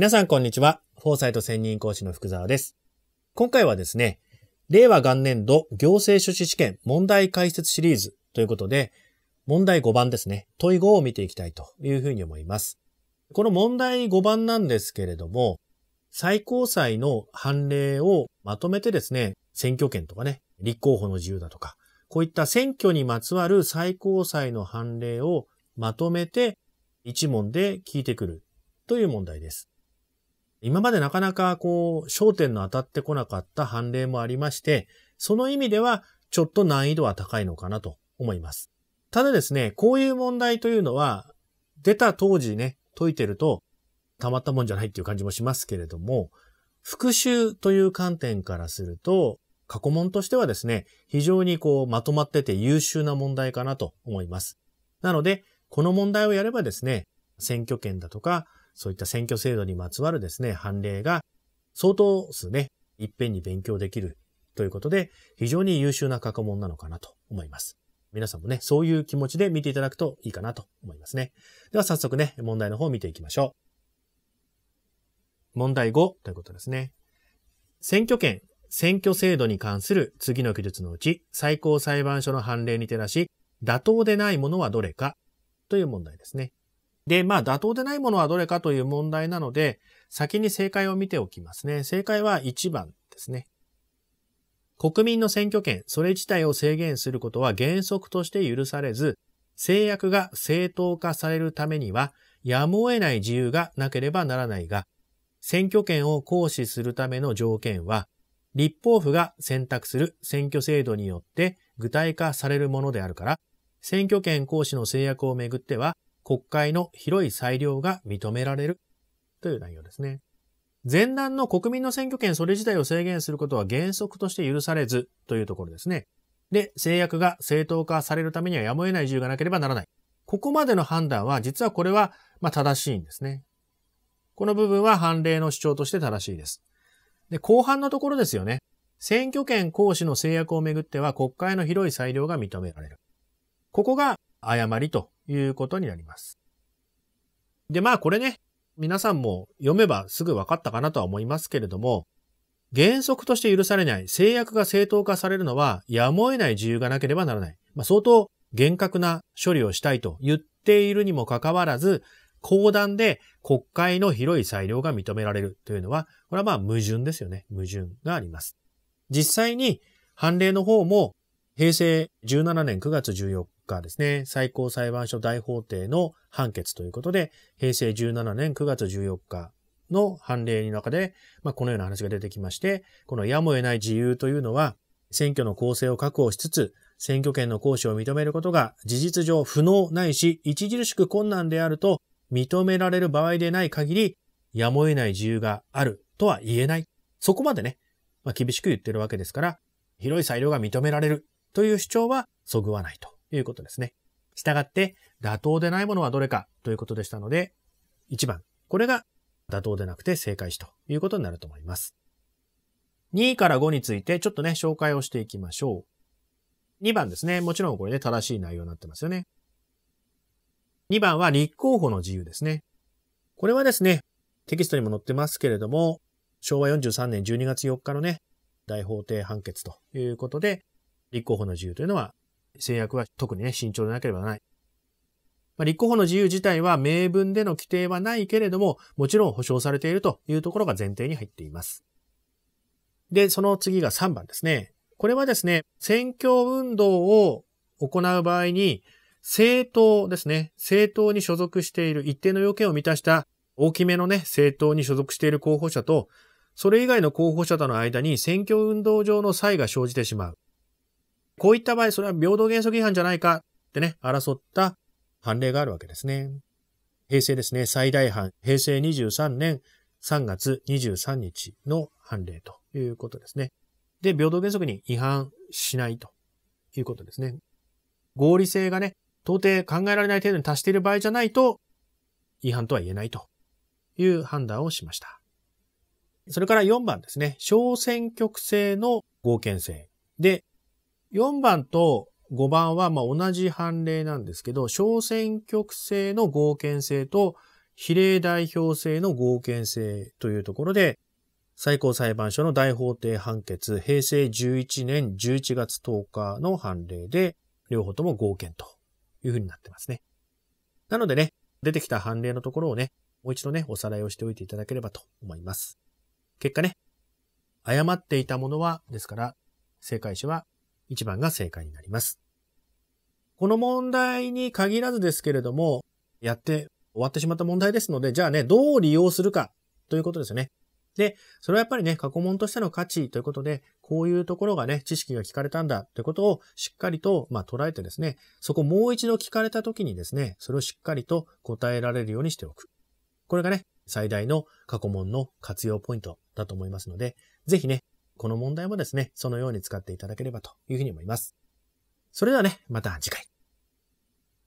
皆さんこんにちは。フォーサイト専任講師の福沢です。今回はですね、令和元年度行政書士試験問題解説シリーズということで、問題5番ですね、問い5を見ていきたいというふうに思います。この問題5番なんですけれども、最高裁の判例をまとめてですね、選挙権とかね、立候補の自由だとか、こういった選挙にまつわる最高裁の判例をまとめて一問で聞いてくるという問題です。今までなかなかこう、焦点の当たってこなかった判例もありまして、その意味ではちょっと難易度は高いのかなと思います。ただですね、こういう問題というのは、出た当時ね、解いてると、たまったもんじゃないっていう感じもしますけれども、復習という観点からすると、過去問としてはですね、非常にこうまとまってて優秀な問題かなと思います。なので、この問題をやればですね、選挙権だとか、そういった選挙制度にまつわるですね、判例が相当数ね、いっぺんに勉強できるということで、非常に優秀な過去問なのかなと思います。皆さんもね、そういう気持ちで見ていただくといいかなと思いますね。では早速ね、問題の方を見ていきましょう。問題5ということですね。選挙権、選挙制度に関する次の記述のうち、最高裁判所の判例に照らし、妥当でないものはどれかという問題ですね。で、まあ妥当でないものはどれかという問題なので、先に正解を見ておきますね。正解は1番ですね。国民の選挙権、それ自体を制限することは原則として許されず、制約が正当化されるためには、やむを得ない自由がなければならないが、選挙権を行使するための条件は、立法府が選択する選挙制度によって具体化されるものであるから、選挙権行使の制約をめぐっては、国会の広い裁量が認められるという内容ですね。前段の国民の選挙権それ自体を制限することは原則として許されずというところですね。で、制約が正当化されるためにはやむを得ない自由がなければならない。ここまでの判断は実はこれはま正しいんですね。この部分は判例の主張として正しいです。で、後半のところですよね。選挙権行使の制約をめぐっては国会の広い裁量が認められる。ここが誤りということになります。で、まあこれね、皆さんも読めばすぐ分かったかなとは思いますけれども、原則として許されない制約が正当化されるのはやむを得ない自由がなければならない。まあ、相当厳格な処理をしたいと言っているにもかかわらず、公団で国会の広い裁量が認められるというのは、これはまあ矛盾ですよね。矛盾があります。実際に判例の方も平成17年9月14がですね、最高裁判所大法廷の判決ということで、平成17年9月14日の判例の中で、まあ、このような話が出てきまして、このやむを得ない自由というのは、選挙の公正を確保しつつ、選挙権の行使を認めることが事実上不能ないし、著しく困難であると認められる場合でない限り、やむを得ない自由があるとは言えない。そこまでね、まあ、厳しく言ってるわけですから、広い裁量が認められるという主張はそぐわないということですね。したがって、妥当でないものはどれかということでしたので、1番。これが妥当でなくて正解しということになると思います。2位から5についてちょっとね、紹介をしていきましょう。2番ですね。もちろんこれで正しい内容になってますよね。2番は立候補の自由ですね。これはですね、テキストにも載ってますけれども、昭和43年12月4日のね、大法廷判決ということで、立候補の自由というのは制約は特にね、慎重でなければなない。まあ、立候補の自由自体は明文での規定はないけれども、もちろん保障されているというところが前提に入っています。で、その次が3番ですね。これはですね、選挙運動を行う場合に、政党ですね、政党に所属している一定の要件を満たした大きめのね、政党に所属している候補者と、それ以外の候補者との間に選挙運動上の差異が生じてしまう。こういった場合、それは平等原則違反じゃないかってね、争った判例があるわけですね。平成ですね、最大判、平成23年3月23日の判例ということですね。で、平等原則に違反しないということですね。合理性がね、到底考えられない程度に達している場合じゃないと、違反とは言えないという判断をしました。それから4番ですね。小選挙区制の合憲性。で、4番と5番はま同じ判例なんですけど、小選挙区制の合憲性と比例代表制の合憲性というところで、最高裁判所の大法廷判決、平成11年11月10日の判例で、両方とも合憲というふうになってますね。なのでね、出てきた判例のところをね、もう一度ね、おさらいをしておいていただければと思います。結果ね、誤っていたものは、ですから、正解者は1番が正解になります。この問題に限らずですけれども、やって終わってしまった問題ですので、じゃあね、どう利用するかということですよね。で、それはやっぱりね、過去問としての価値ということで、こういうところがね、知識が聞かれたんだということをしっかりと、まあ、捉えてですね、そこもう一度聞かれた時にですね、それをしっかりと答えられるようにしておく。これがね、最大の過去問の活用ポイントだと思いますので、ぜひね、この問題もですね、そのように使っていただければというふうに思います。それではね、また次回。